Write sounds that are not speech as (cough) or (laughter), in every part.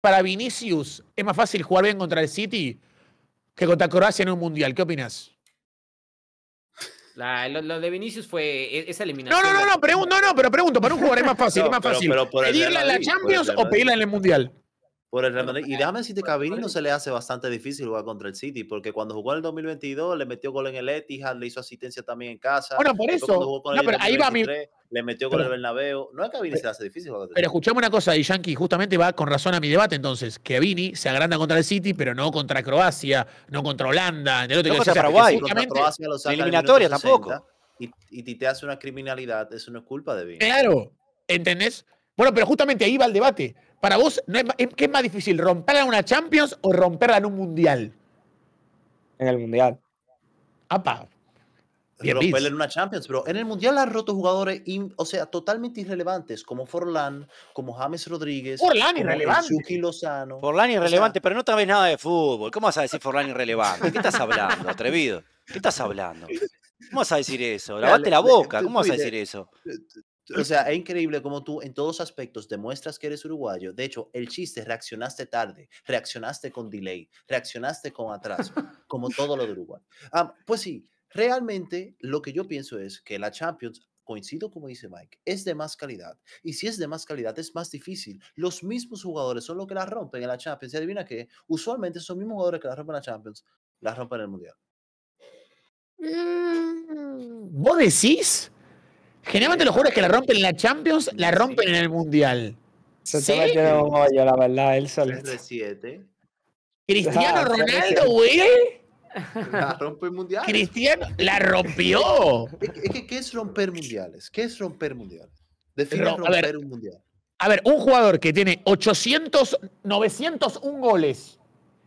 para Vinicius es más fácil jugar bien contra el City que contra Croacia en un mundial. ¿Qué opinas? lo, de Vinicius fue e, esa eliminación. No, no, no, no, no, pero pregunto, para un jugador es más fácil, (laughs) es más fácil. ¿Pedirla en la Champions o pedirla en el Mundial? Y déjame decirte que a Vini no se le hace bastante difícil jugar contra el City, porque cuando jugó en el 2022 le metió gol en el Etihad, le hizo asistencia también en casa. Bueno, por eso. no, pero ahí va mi... Le metió gol en el Bernabéu. No es que a Vini se le hace difícil jugar contra el Pero escuchame una cosa, y Yankee justamente va con razón a mi debate entonces, que Vini se agranda contra el City, pero no contra Croacia, no contra Holanda, no contra Paraguay, contra Croacia eliminatoria tampoco. Y, y te hace una criminalidad, eso no es culpa de Vini. Claro, ¿entendés? Bueno, pero justamente ahí va el debate. Para vos, ¿qué es más difícil, romperla en una Champions o romperla en un Mundial? En el Mundial. Apa. romperla en una Champions, pero en el Mundial ha roto jugadores, o sea, totalmente irrelevantes, como Forlán, como James Rodríguez. Forlán irrelevante. Lozano. Forlán irrelevante, pero no sabes nada de fútbol. ¿Cómo vas a decir Forlán irrelevante? ¿Qué estás hablando, atrevido? ¿Qué estás hablando? ¿Cómo vas a decir eso? (laughs) Lavate la boca, ¿cómo vas a decir eso? O sea, es increíble como tú en todos aspectos demuestras que eres uruguayo. De hecho, el chiste, reaccionaste tarde, reaccionaste con delay, reaccionaste con atraso, (laughs) como todo lo de Uruguay. Ah, pues sí, realmente lo que yo pienso es que la Champions coincido como dice Mike, es de más calidad. Y si es de más calidad, es más difícil. Los mismos jugadores son los que la rompen en la Champions. Y adivina que usualmente son los mismos jugadores que la rompen en la Champions, la rompen en el Mundial. Mm, ¿Vos decís? Generalmente los jugadores que la rompen en la Champions la rompen en el Mundial. Se te va a un la verdad, él de 7. Cristiano ah, Ronaldo, güey. La rompe el mundial. Cristiano la rompió. ¿Qué, que qué es romper mundiales? ¿Qué es romper mundiales? Definir romper un mundial. A ver, un jugador que tiene 800, 901 goles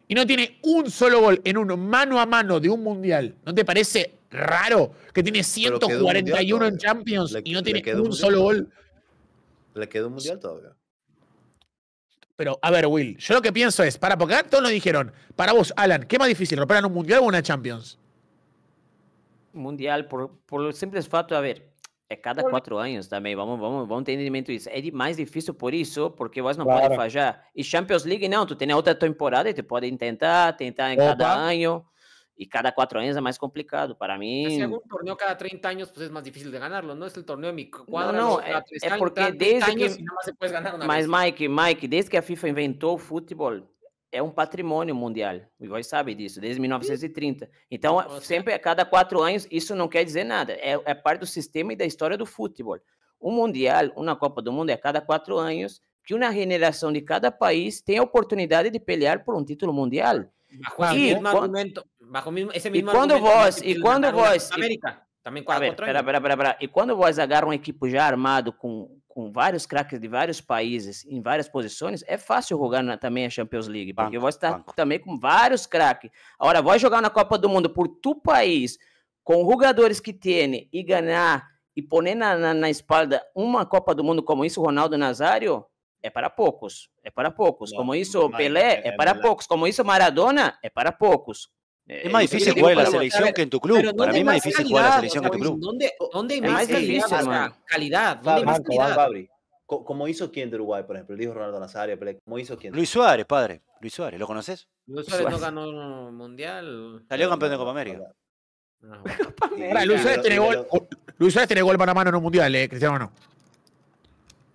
y no tiene un solo gol en un mano a mano de un mundial, ¿no te parece raro que tiene 141 en Champions y no tiene un, solo gol. Le quedó un mundial todavía. Pero, a ver, Will, yo lo que pienso es, para porque todos lo dijeron, para vos, Alan, ¿qué más difícil, romper un mundial o una Champions? Mundial, por, por el simple fato, a ver, eh, cada cuatro años también, Vamos, vamos, vamos entendimiento mente eso. más difícil por eso, porque vos no puedes fallar. Y Champions League, no, tú tem otra temporada y te pode intentar tentar en cada año y cada cuatro años es más complicado para mí. Si hago un torneo cada 30 años, pues es más difícil de ganarlo, ¿no? Es el torneo de mi cuadra. No, no, eh, es, es porque desde años, que... Más se puede ganar una Mas, vez. Mike, Mike, desde que a FIFA inventou o futebol, é um patrimônio mundial, e você sabe disso, desde 1930. Então, sempre a cada quatro anos, isso não quer dizer nada, é, é parte do sistema e da história do futebol. O Mundial, uma Copa do Mundo, é a cada quatro anos, que uma generação de cada país tem a oportunidade de pelear por um título mundial. Bajo el mismo argumento, bajo mismo, ese mismo. E quando vós, e quando vós. América, também quase pera, E quando vós agarra uma equipe já armado com, com vários craques de vários países, em várias posições, é fácil jogar na, também a Champions League, porque banco, está também com vários craques. Agora, vós jogar na Copa do Mundo por tu país, com jogadores que tem e ganhar e pôr na, na, na, espalda uma Copa do Mundo como isso, Ronaldo Nazário, é para poucos. É para poucos. como isso, Pelé, é, para poucos. Como isso, Maradona, é para poucos. Es más eh, difícil jugar en la selección que en tu club. Para mí es más difícil jugar en la selección que en tu club. ¿Dónde, dónde hay más calidad? calidad, ¿Dónde más calidad? como hizo quién de Uruguay, por ejemplo, dijo Ronaldo Nazario, hizo Luis Suárez, padre. Luis Suárez, ¿lo conoces? Luis Suárez, no ganó mundial. Salió campeón de Copa América. Ah, (laughs) Luis Suárez tiene gol. Luis Suárez tiene gol mano mano en un mundial, eh, Cristiano no.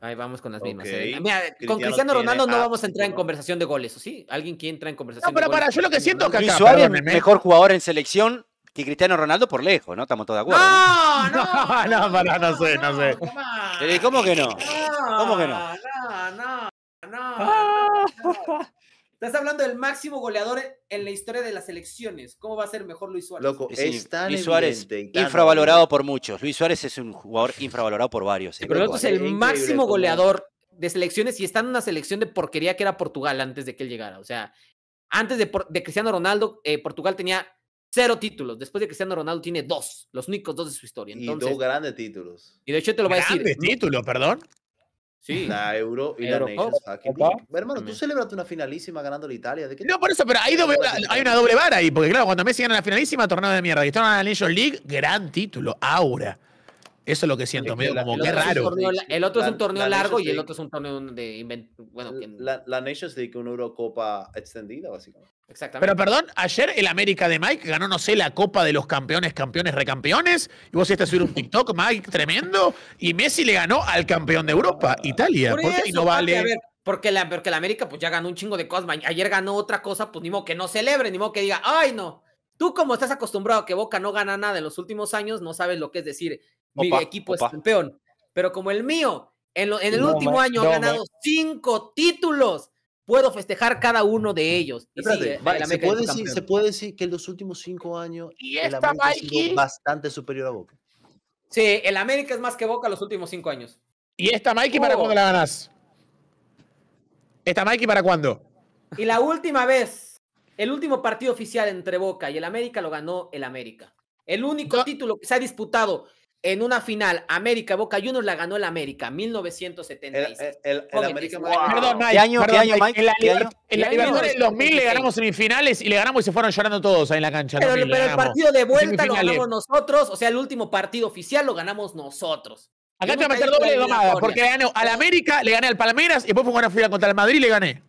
Ahí vamos con las mismas. Mira, con Cristiano Ronaldo no vamos a entrar en conversación de goles, ¿o sí? ¿Alguien quiere entrar en conversación? No, pero para, yo lo que siento es que acá, mejor jugador en selección que Cristiano Ronaldo por lejos, ¿no? Estamos todos de acuerdo. No, no, no, no, para, no, sé, no, sé. ¿Cómo que no? ¿Cómo que no? No, no, no. Estás hablando del máximo goleador en la historia de las selecciones, ¿Cómo va a ser mejor Luis Suárez? Loco, Luis Suárez infravalorado por muchos. Luis Suárez es un jugador infravalorado por varios. ¿eh? pero es el máximo goleador de selecciones y está en una selección de porquería que era Portugal antes de que él llegara. O sea, antes de, Cristiano Ronaldo, eh, Portugal tenía cero títulos. Después de Cristiano Ronaldo tiene dos, los únicos dos de su historia. y dos grandes títulos. Y de hecho te lo voy a decir. Grandes títulos, perdón. Sí. La Euro y la Nations League. Hermano, tú celebraste una finalísima ganando la Italia. no, por eso, pero hay, hay una doble vara ahí. Porque claro, cuando Messi gana la finalísima, torneo de mierda. Y torneo de la Nations League, gran título, aura. Eso es lo que siento, medio como, que raro. el otro es un torneo largo y el otro es un torneo de Bueno, la, Nations League, una Eurocopa extendida, básicamente. Exactamente. Pero perdón, ayer el América de Mike ganó, no sé, la Copa de los Campeones, Campeones, Recampeones. Y vos estás subir un TikTok, Mike, tremendo. Y Messi le ganó al campeón de Europa, ah, Italia. porque no vale? porque la, porque América pues ya ganó un chingo de cosas. Ayer ganó otra cosa, pues ni modo que no celebre, ni modo que diga, ay no. Tú como estás acostumbrado a que Boca no gana nada en los últimos años, no sabes lo que es decir, mi equipo es campeón. Pero como el mío, en, el último año ha ganado cinco títulos puedo festejar cada uno de ellos. se, puede decir, que en los últimos cinco años el América ha sido bastante superior a Boca. Sí, el América es más que Boca los últimos cinco años. ¿Y esta Mikey para oh. cuándo la ganas? ¿Esta Mikey para cuándo? Y la última vez, el último partido oficial entre Boca y el América lo ganó el América. El único título que se ha disputado en una final, América Boca Juniors la ganó el América, 1976. El, América Perdón, perdón, En la, año? En 2000 le ganamos semifinales y le ganamos y se fueron llorando todos ahí en la cancha. Pero, el partido de vuelta lo ganamos nosotros, o sea, el último partido oficial lo ganamos nosotros. Acá te voy a meter doble de domada, porque le gané al América, le gané al Palmeiras y después fue una fila contra el Madrid y le gané.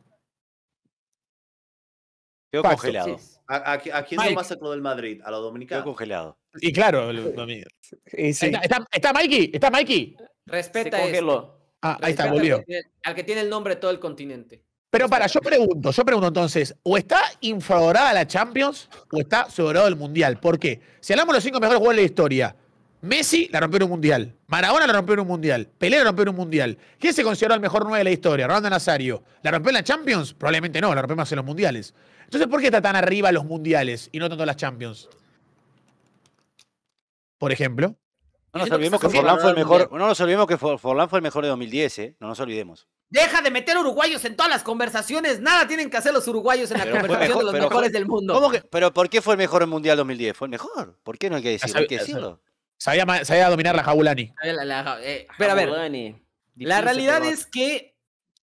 Quedó congelado. ¿A, a quién Mike. más sacó del Madrid? ¿A los dominicanos? Quedó congelado. Pues y claro, ¿Está, está, Mikey, está Mikey. Respeta eso. Ah, ahí está, volvió. Al que, tiene, el nombre de todo el continente. Pero para, yo pregunto, yo pregunto entonces, ¿o está infavorada la Champions o está sobrado el Mundial? ¿Por qué? Si hablamos de los cinco mejores jugadores de la historia, Messi la rompió en un Mundial, Maradona la rompió en un Mundial, Pelé la rompió en un Mundial. ¿Quién se consideró el mejor nueve de la historia? Ronaldo Nazario. ¿La rompió en la Champions? Probablemente no, la rompió más en los Mundiales. Entonces, ¿por qué está tan arriba los Mundiales y no tanto las Champions? por ejemplo. No nos olvidemos que Forlán fue el mejor. No que fue el mejor de 2010, ¿eh? No nos olvidemos. Deja de meter uruguayos en todas las conversaciones. Nada tienen que hacer los uruguayos en la conversación de los mejores del mundo. pero ¿por qué fue el mejor en Mundial 2010? Fue el mejor. ¿Por qué no hay que, decir, hay que decirlo? Sabía, dominar la Jaulani. La, eh, pero a ver, la realidad es que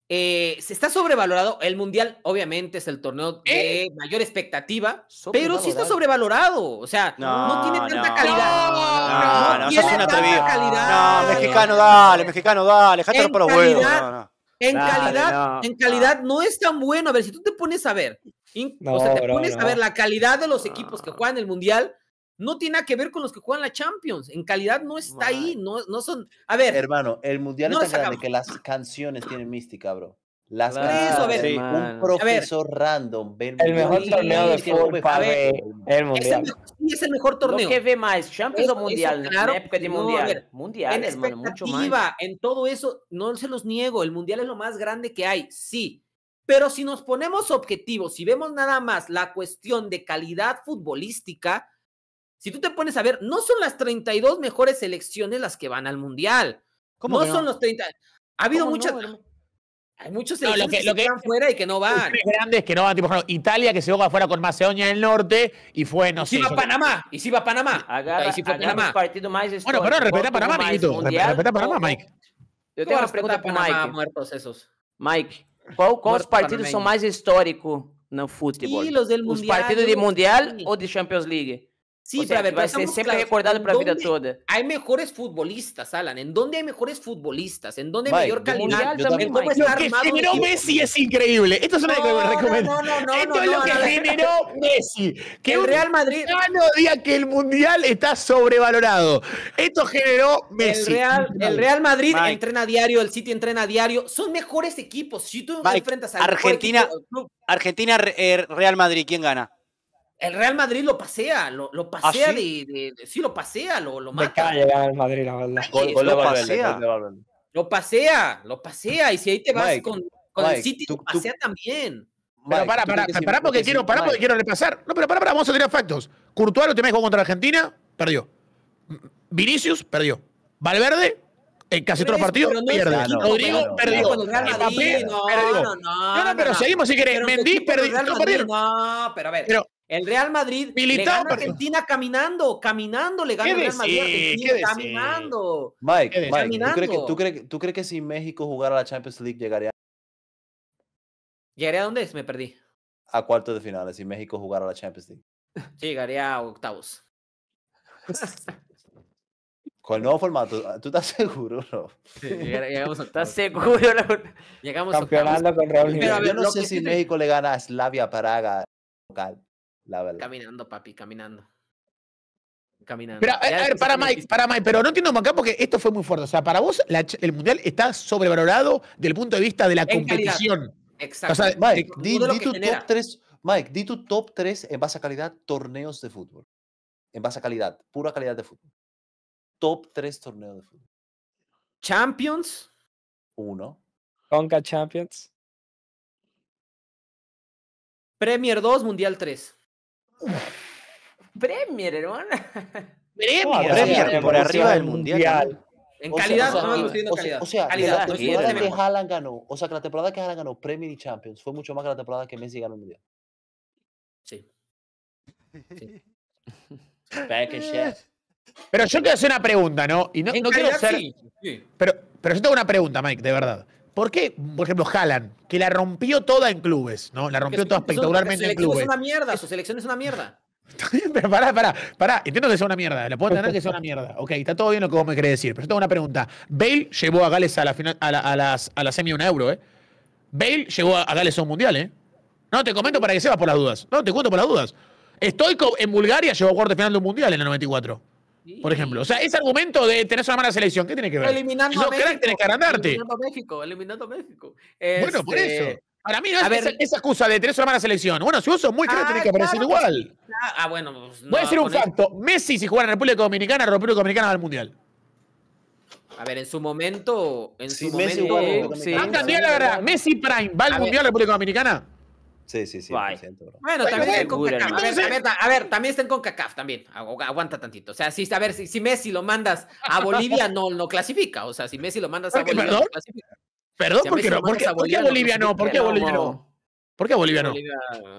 eh, se está sobrevalorado. El mundial, obviamente, es el torneo ¿Eh? de mayor expectativa, pero sí está sobrevalorado. O sea, no, tiene tanta calidad. No, no, no, tiene tanta calidad. No, mexicano, dale, mexicano, dale, déjate En calidad, en calidad no es tan bueno. A ver, si tú te pones a ver, o sea, te pones a ver la calidad de los equipos que juegan el mundial, no tiene nada que ver con los que juegan la Champions. En calidad no está ahí, no, no son. A ver. Hermano, el mundial es tan grande que las canciones tienen mística, bro. Las un profesor random. el mejor torneo de fútbol el mundial. Es el, es el mejor torneo. más, Champions o mundial, mundial. hermano, mucho En todo eso, no se los niego, el mundial es lo más grande que hay, sí. Pero si nos ponemos objetivos, si vemos nada más la cuestión de calidad futbolística, si tú te pones a ver, no son las 32 mejores selecciones las que van al mundial. no, son los 30. Ha habido muchas. hay muchos selecciones que, van fuera y que no van. grandes que no van, tipo, Italia que se juega fuera con Macedonia del Norte y fue, no y sé. Si va Panamá, y si va Panamá. Agarra, y si fue Panamá. Partido más bueno, pero respeta Panamá, amiguito. Panamá, Mike. Yo tengo una pregunta para Mike. esos? Mike, ¿cuáles partidos son más históricos en fútbol? ¿los partidos de Mundial o de Champions League? Sí, o sea, para ver, siempre recordado para vida toda. Hay mejores futbolistas, Alan. En dónde hay mejores futbolistas? En dónde hay mayor calidad? También, ¿Cómo está lo que generó Messi es increíble. Esto es una no, No, no, no, Esto es lo que generó Messi. Que el Real Madrid. No diga que el mundial está sobrevalorado. Esto generó Messi. El Real, Madrid entrena diario, el City entrena diario. Son mejores equipos. Si tú Mike, enfrentas a Argentina, Argentina, eh, Real Madrid, ¿quién gana? El Real Madrid lo pasea, lo, pasea ¿Ah, sí? De, Sí, lo pasea, lo, lo mata. Me cae el Madrid, la verdad. lo, pasea. lo pasea, lo pasea. Y si ahí te vas con, con el City, lo pasea también. pero para, para, para, porque quiero, para porque quiero repasar. No, pero para, para, vamos a tirar factos. Courtois lo jugó contra Argentina, perdió. Vinicius, perdió. Valverde, en casi todos los partidos pierde. No, Rodrigo perdió. No, no, pero seguimos si querés. Mendiz, perdió. No, pero a ver. El Real Madrid le gana a Argentina caminando, caminando, le gana el Real Madrid caminando. Mike, Mike ¿tú, crees que, si México jugara la Champions League llegaría? ¿Llegaría a dónde? Me perdí. A cuartos de finales, si México jugara la Champions League. Sí, llegaría a octavos. Con el nuevo formato, ¿tú estás seguro, no? Sí, llegamos, ¿Estás seguro? Llegamos a octavos. con yo no sé si México le gana a Slavia Paraga local. Caminando, papi, caminando. Caminando. Pero, eh, a, ver, para Mike, para Mike, pero no entiendo acá porque esto fue muy fuerte. O sea, para vos el mundial está sobrevalorado del punto de vista de la competición. Exacto. Mike, di, tu top 3, Mike, top 3 en base a calidad torneos de fútbol. En base a calidad, pura calidad de fútbol. Top 3 torneos de fútbol. Champions. Uno. Conca Champions. Premier 2, Mundial 3. Premier, hermano. Premier, Premier por arriba del mundial. En calidad, no, o calidad. O sea, la temporada que Haaland ganó, o sea, que la temporada que Haaland ganó Premier y Champions fue mucho más que la temporada que Messi ganó el mundial. Sí. sí. (laughs) pero yo quiero hacer una pregunta, ¿no? Y no, quiero ser. Pero, pero yo tengo una pregunta, Mike, de verdad. ¿Por qué, por ejemplo, Jalan que la rompió toda en clubes, ¿no? La rompió toda espectacularmente en clubes. Es una mierda, su selección es una mierda. (laughs) pará, pará, pará. Entiendo que sea una mierda. La puedo entender que sea una mierda. Ok, está todo bien lo que vos me querés decir. Pero yo tengo una pregunta. Bale llevó a Gales a la, final, a semi un euro, ¿eh? Bale llevó a Gales a un mundial, ¿eh? No, te comento para que sepas por las dudas. No, te cuento por las dudas. Stoico en Bulgaria llevó a cuarto final de un mundial en el 94. Por ejemplo, o sea, ese argumento de tener una mala selección, ¿qué tiene que ver? Eliminando a México, Eliminando a México, eliminando a México. Bueno, por este, eso. Para mí no es esa, esa, excusa de tener una mala selección. Bueno, si uso muy ah, claro, ah, que aparecer igual. Ah, bueno. Pues, Voy a decir un facto. Messi, si jugara en República Dominicana, República Dominicana va al Mundial. A ver, en su momento. En su momento. Igual, eh, la verdad. Messi Prime, ¿va al Mundial la República Dominicana? Sí, sí, sí. Bueno, también con A ver, también está en CONCACAF también. Aguanta tantito. O sea, si, a ver, si, Messi lo mandas a (laughs) Bolivia, no, no clasifica. O sea, si Messi lo mandas a Bolivia, clasifica. Perdón, ¿por qué a Bolivia, no? ¿Por qué Bolivia no? ¿Por qué Bolivia no?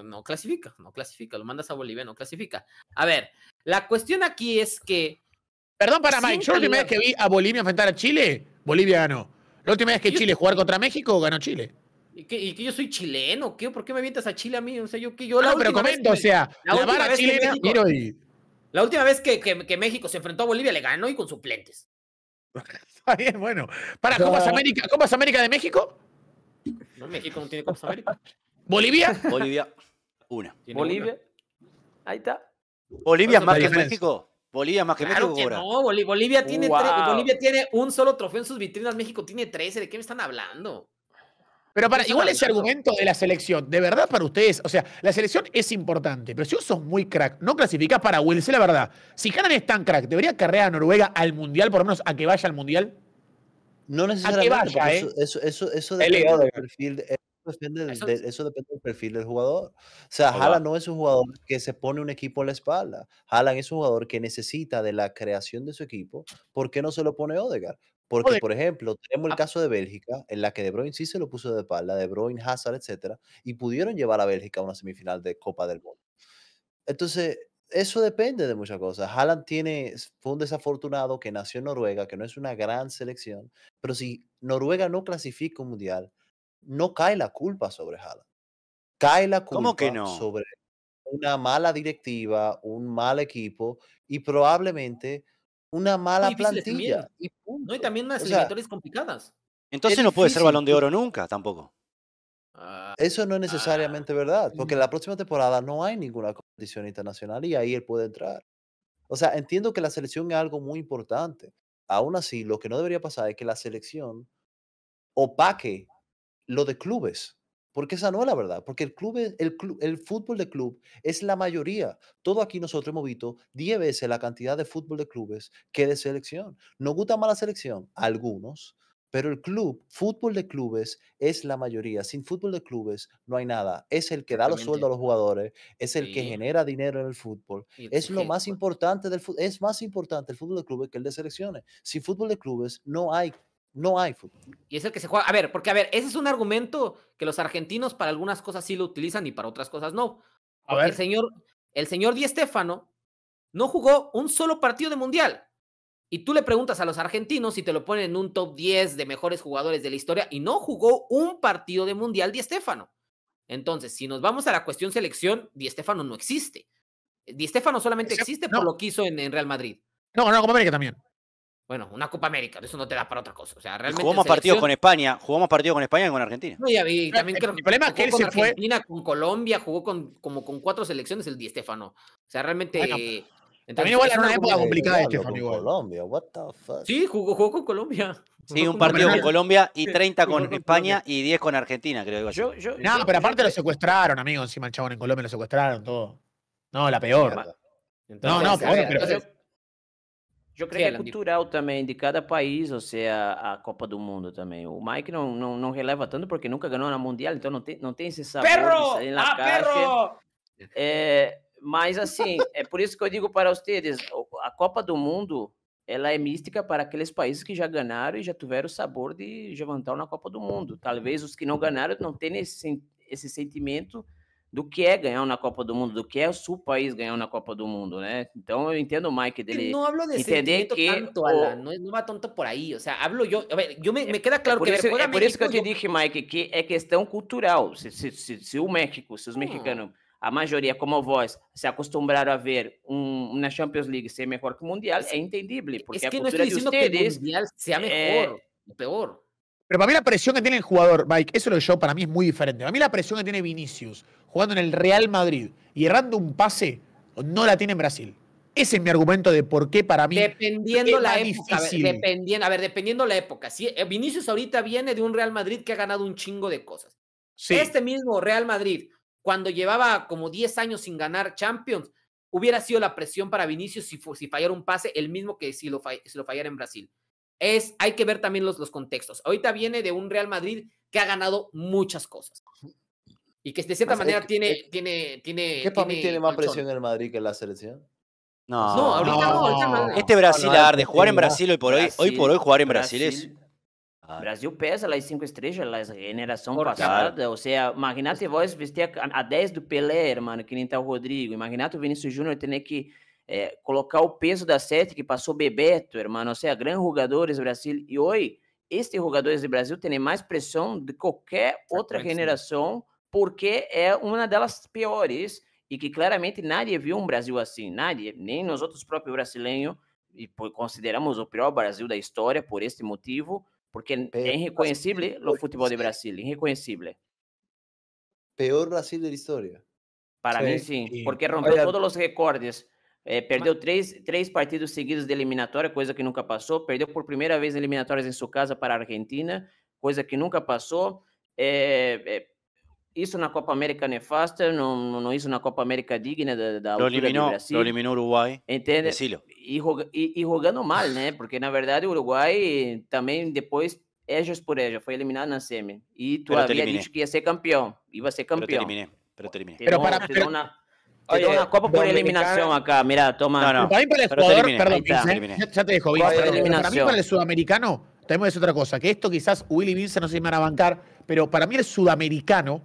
no clasifica, no clasifica. Lo mandas a Bolivia, no clasifica. A ver, la cuestión aquí es que. Perdón para Mike, yo la última vez que vi a Bolivia enfrentar a Chile, Bolivia ganó. La última vez que Chile jugar contra México, ganó Chile. ¿Y que, yo soy chileno, ¿qué? ¿Por qué me avientas a Chile a mí? O sea, yo que yo ah, pero comento, o sea, la, última vez que México, La última vez que, México se enfrentó a Bolivia le ganó y con suplentes. (laughs) Está bien, bueno. Para Copas América, Copas América de México. No, México no tiene Copas América. ¿Bolivia? Bolivia. Una. Bolivia. Ahí está. Bolivia más que México. Bolivia más que México. no, Bolivia, tiene Bolivia tiene un solo trofeo en sus vitrinas, México tiene 13. ¿De qué me están hablando? Pero para, igual ese argumento de la selección, de verdad para ustedes, o sea, la selección es importante, pero si vos sos muy crack, no clasificás para Wilson, la verdad. Si Hanan es tan crack, ¿debería cargar a Noruega al Mundial, por lo menos a que vaya al Mundial? No necesariamente. A Eso, depende del perfil. del, jugador. O sea, Haaland no es un jugador que se pone un equipo a la espalda. Haaland es un jugador que necesita de la creación de su equipo. ¿Por qué no se lo pone Odegaard? Porque, por ejemplo, tenemos el ah. caso de Bélgica, en la que De Bruyne sí se lo puso de pala De Bruyne, Hazard, etcétera, y pudieron llevar a Bélgica a una semifinal de Copa del Mundo. Entonces, eso depende de muchas cosas. Haaland tiene, fue un desafortunado que nació en Noruega, que no es una gran selección, pero si Noruega no clasifica un mundial, no cae la culpa sobre Haaland. Cae la culpa sobre una mala directiva, un mal equipo y probablemente una mala plantilla. Y, no, y también unas selecciones complicadas. Entonces no puede ser balón de oro nunca tampoco. Ah, Eso no es ah, necesariamente verdad, porque mm. la próxima temporada no hay ninguna competición internacional y ahí él puede entrar. O sea, entiendo que la selección es algo muy importante. Aún así, lo que no debería pasar es que la selección opaque lo de clubes. Porque esa no es la verdad, porque el, club el, club, el fútbol de club es la mayoría. Todo aquí nosotros hemos visto 10 veces la cantidad de fútbol de clubes que de selección. No gusta más la selección? Algunos, pero el club, fútbol de clubes, es la mayoría. Sin fútbol de clubes no hay nada. Es el que da los sueldos a los jugadores, es el que genera dinero en el fútbol. es lo más importante del fútbol. Es más importante el fútbol de clubes que el de selecciones. Sin fútbol de clubes no hay no hay fútbol. Y es el que se juega. A ver, porque a ver, ese es un argumento que los argentinos para algunas cosas sí lo utilizan y para otras cosas no. El señor, el señor Di Stefano no jugó un solo partido de mundial. Y tú le preguntas a los argentinos si te lo ponen en un top 10 de mejores jugadores de la historia y no jugó un partido de mundial Di Estefano. Entonces, si nos vamos a la cuestión selección, Di Stefano no existe. Di Estefano solamente existe por lo que hizo en, Real Madrid. No, no, como también. Bueno, una Copa América, eso no te da para otra cosa. O sea, realmente jugamos partidos con España, jugamos partidos con España y con Argentina. No, vi, también el problema es que él se fue... fue... con Colombia, jugó con como con cuatro selecciones el Di Estefano. O sea, realmente bueno, Entonces, también igual era una época complicada de Estefano. igual. Colombia, what the fuck. Sí, jugó, jugó con Colombia. Sí, un partido con Colombia y 30 con España y 10 con Argentina, creo. yo, yo, no, pero aparte lo secuestraron, amigo, encima el chabón en Colombia lo secuestraron todo. No, la peor. no, no, pero Eu creio que é cultural também de cada país, ou seja, a Copa do Mundo também. O Mike não, não, não releva tanto porque nunca ganhou na Mundial, então não tem, não tem esse sabor perro! de ah, Perro! É, mas assim, é por isso que eu digo para vocês, a Copa do Mundo, ela é mística para aqueles países que já ganharam e já tiveram o sabor de levantar na Copa do Mundo. Talvez os que não ganharam não tenham esse, esse sentimento, do que é ganhar uma Copa do Mundo, do que é o seu país ganhar uma Copa do Mundo, né? Então eu entendo o Mike dele Não hablo de entender que tanto, Alan, não no, tanto por aí, o sea, hablo eu, a ver, me, é, me queda é claro é que isso, é por isso que eu te dije, Mike, que é questão cultural. Se, se, se, se o México, se os hum. mexicanos, a maioria como vós, se acostumbraram a ver um, na Champions League ser melhor que o Mundial, é, é entendível, porque é que a cultura de vocês que é o mundial seja melhor, é, peor. Pero para mí la presión que tiene el jugador, Mike, eso lo yo para mí es muy diferente. Para mí la presión que tiene Vinicius jugando en el Real Madrid y errando un pase, no la tiene en Brasil. Ese es mi argumento de por qué para mí. Dependiendo la A ver, dependiendo, a ver, dependiendo la época. Si eh, Vinicius ahorita viene de un Real Madrid que ha ganado un chingo de cosas. Este mismo Real Madrid, cuando llevaba como 10 años sin ganar Champions, hubiera sido la presión para Vinicius si, fallara un pase, el mismo que si lo, si lo fallara en Brasil es, hay que ver también los, los contextos. Ahorita viene de un Real Madrid que ha ganado muchas cosas y que de cierta manera tiene, tiene, tiene. ¿Qué para tiene mí tiene más presión el Madrid que la selección? No, no, ahorita no, Este Brasil, de jugar en Brasil hoy por hoy, hoy por hoy jugar en Brasil, es. Ah. Brasil pesa las cinco estrellas, la generación pasada. O sea, imagínate vos vestir a, a 10 do Pelé, hermano, que ni tal Rodrigo. Imagínate Vinicius Vinícius tener que. é, colocar o peso da sete que passou Bebeto, irmão, ou seja, é grandes jogadores Brasil, e hoje este jogadores do Brasil tem mais pressão de qualquer tá outra geração, porque é uma delas piores, e que claramente nadie viu um Brasil assim, nadie, nem nós outros próprios brasileiros, e consideramos o pior Brasil da história por este motivo, porque é irreconhecível o futebol de Brasil, irreconhecível. Pior Brasil da história. Para mim, sim, porque rompeu todos os recordes é, perdeu Mas... três, três partidos seguidos de eliminatória, coisa que nunca passou. Perdeu por primeira vez eliminatórias em sua casa para a Argentina, coisa que nunca passou. É, é isso na Copa América nefasta, não, não isso na Copa América digna da, da altura eliminou, do Brasil. eliminou o Uruguai. Entende? E, e, e, jogando mal, né? Porque, na verdade, o Uruguai também depois, Ejas por Ejas, foi eliminado na SEMI. E tu Pero havia dito que ia ser campeão. Iba a ser campeão. Pero te eliminé. Pero, Pero para, una, Oye, una por eliminación acá, mira, toma. Para mí para el jugador, perdón, ¿eh? ya te dejo, Para mí para el sudamericano, también decir otra cosa, que esto quizás Willy Vincent no se me van a bancar, pero para mí el sudamericano,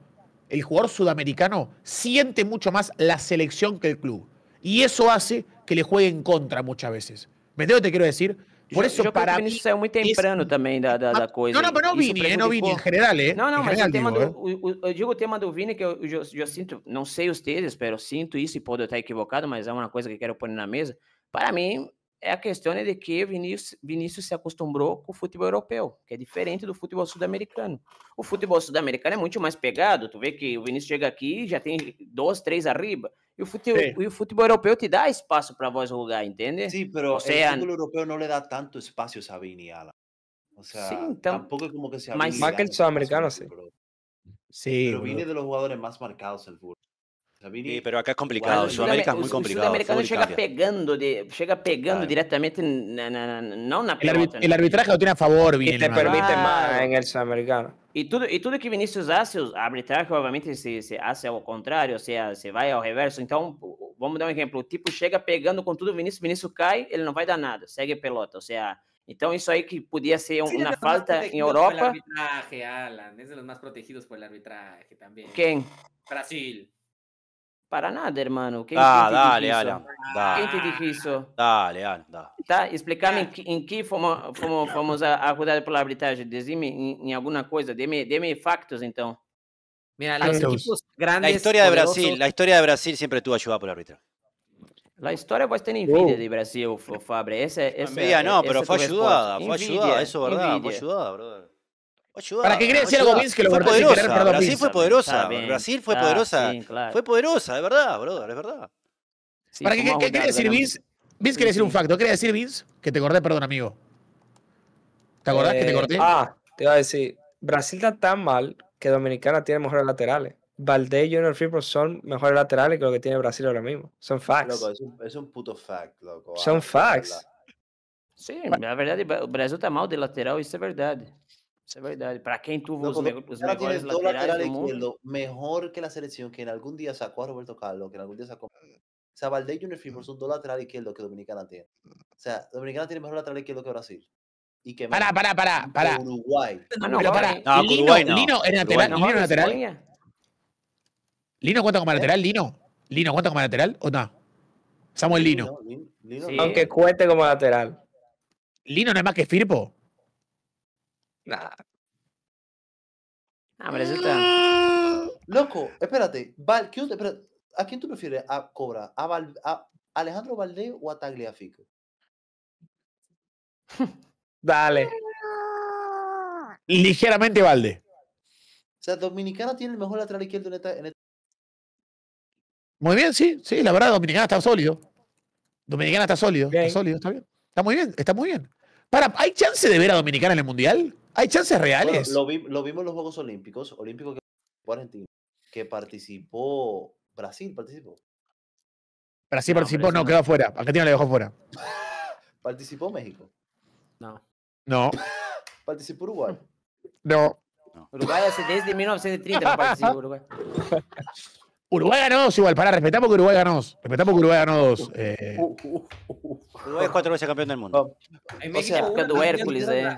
el jugador sudamericano, siente mucho más la selección que el club. Y eso hace que le juegue en contra muchas veces. ¿Me entiendes lo que te quiero decir? Por isso yo, yo para creo que saiu muito temprano também da, da, da, coisa. Não, não, mas não é Vini, é é Vini, em geral, é. Não, não, mas o tema digo, do, é. o, eu digo o tema do Vini que eu, eu, eu sinto, não sei os teses, mas eu sinto isso e pode estar equivocado, mas é uma coisa que quero pôr na mesa. Para mim, é a questão né, de que Vinícius, Vinícius se acostumou com o futebol europeu, que é diferente do futebol sul-americano. O futebol sul-americano é muito mais pegado, tu vê que o Vinícius chega aqui já tem dois, três arriba. E o futebol, e o futebol europeu te dá espaço para voz jogar, entende? Sim, mas o futebol europeu não le dá tanto espaço a Vini, Alan. O sea, sí, então, tampoco como que se Más que el sudamericano, sí. Sí. Pero de los jugadores más marcados el fútbol. Sí, pero acá es complicado, bueno, Sudamérica es muy complicado. sudamericano llega pegando, de, llega pegando claro. directamente, na, na, na, no una pelota, el, arbit, no. el, arbitraje lo tiene a favor, bien. Y te permite más en el sudamericano. Y todo, y todo que Vinicius hace, el arbitraje obviamente se, se hace al contrario, o sea, se va al reverso. Então, vamos dar um exemplo, o tipo chega pegando com tudo, o ministro cai, ele não vai dar nada, segue pelota, ou seja, então isso aí que podia ser sí, uma falta em Europa. é mais protegidos por el arbitraje também. Quem? Brasil. Para nada, hermano. ¿Qué, dale, dale, ¿Quién te dijo eso? Dale, dale, Da, Explicame en, que, fomos, ayudados por la arbitraje. arbitragem. Decime en, alguna cosa Deme, factos, entonces. Mira, los Entonces, equipos grandes. La historia de Brasil, la historia de Brasil siempre tuvo ayuda por el arbitraje. La historia pues tiene envidia de Brasil, Fabre. Esa, esa, envidia no, pero fue ayudada, fue ayudada, eso es verdad, fue ayudada, brother. Para qué quería decir algo Vince? que lo fue poderosa. Brasil, fue poderosa. Brasil fue poderosa. fue poderosa. Fue de verdad, brother, es verdad. ¿Para qué, qué decir Vince? Vince quiere decir un facto. ¿Qué decir Vince? Que te acordé, perdón, amigo. ¿Te acordás que te eh, corté? Ah, te iba a decir. Brasil está tan mal que Dominicana tiene mejores laterales. Valdés y Junior Firpo son mejores laterales que lo que tiene Brasil ahora mismo. Son facts. es un, puto fact, loco. Son ah, facts. Sí, la verdad, Brasil está mal de lateral, Eso es verdad verdad. ¿Para quién tuvo no, los, pues, Mejor que la selección que en algún día sacó a Roberto Carlos, que en algún día sacó... O sea, y Junior mm. son dos laterales izquierdos que Dominicana tiene. O sea, Dominicana tiene mejor lateral izquierdo que Brasil. Y que para, para, para, para. Uruguay. No, no, pero para. Eh, no, Lino, Lino, es lateral. Lino, lateral. Lino cuenta como ¿Eh? lateral, Lino. Lino cuenta como lateral o no? Samuel Lino. Aunque cuente como lateral. Lino no es más que Firpo. Nah. Ah, eso mm, Loco, espérate. Val, ¿A quién tú prefieres a Cobra? ¿A, a Alejandro Valdés o a Tagliafico? (laughs) Dale. Ligeramente Valde. O sea, Dominicana tiene el mejor lateral izquierdo en esta, en Muy bien, sí, sí, la verdad, Dominicana está sólido. Dominicana está sólido, está sólido, está bien. Está muy bien, está muy bien. Para, ¿hay chance de ver a Dominicana en el Mundial? Hay chances reales. lo, vimos en los Juegos Olímpicos, Olímpicos que participó Argentina, que participó Brasil, participó. Brasil participó, no, quedó fuera. Argentina le dejó fuera. (laughs) ¿Participó México? No. No. (laughs) ¿Participó Uruguay? No. Uruguay hace desde 1930 no participó Uruguay. (laughs) Uruguay ganó dos igual, para Respetamos que Uruguay ganó dos. Respetamos Uruguay ganó dos. Eh. Uruguay es cuatro veces campeón del mundo. México o sea, buscando Hércules, eh.